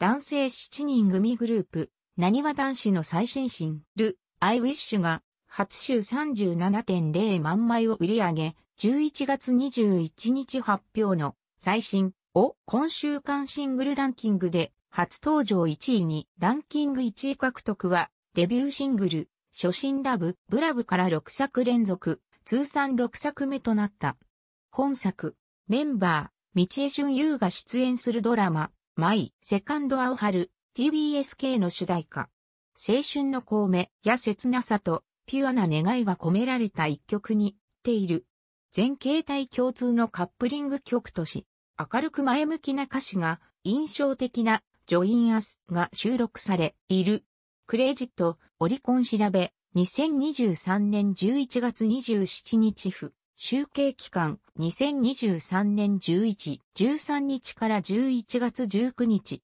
男性7人組グループ、なにわ男子の最新シングル、I Wish が、初週37.0万枚を売り上げ、11月21日発表の最新を今週間シングルランキングで初登場1位にランキング1位獲得はデビューシングル初心ラブブラブから6作連続通算6作目となった。本作メンバー道江俊優が出演するドラママイ、セカンドアオハル、TBSK の主題歌。青春の孔明や切なさと、ピュアな願いが込められた一曲に、ている。全形態共通のカップリング曲とし、明るく前向きな歌詞が、印象的な、ジョインアスが収録され、いる。クレジット、オリコン調べ、2023年11月27日付。集計期間2023年11、13日から11月19日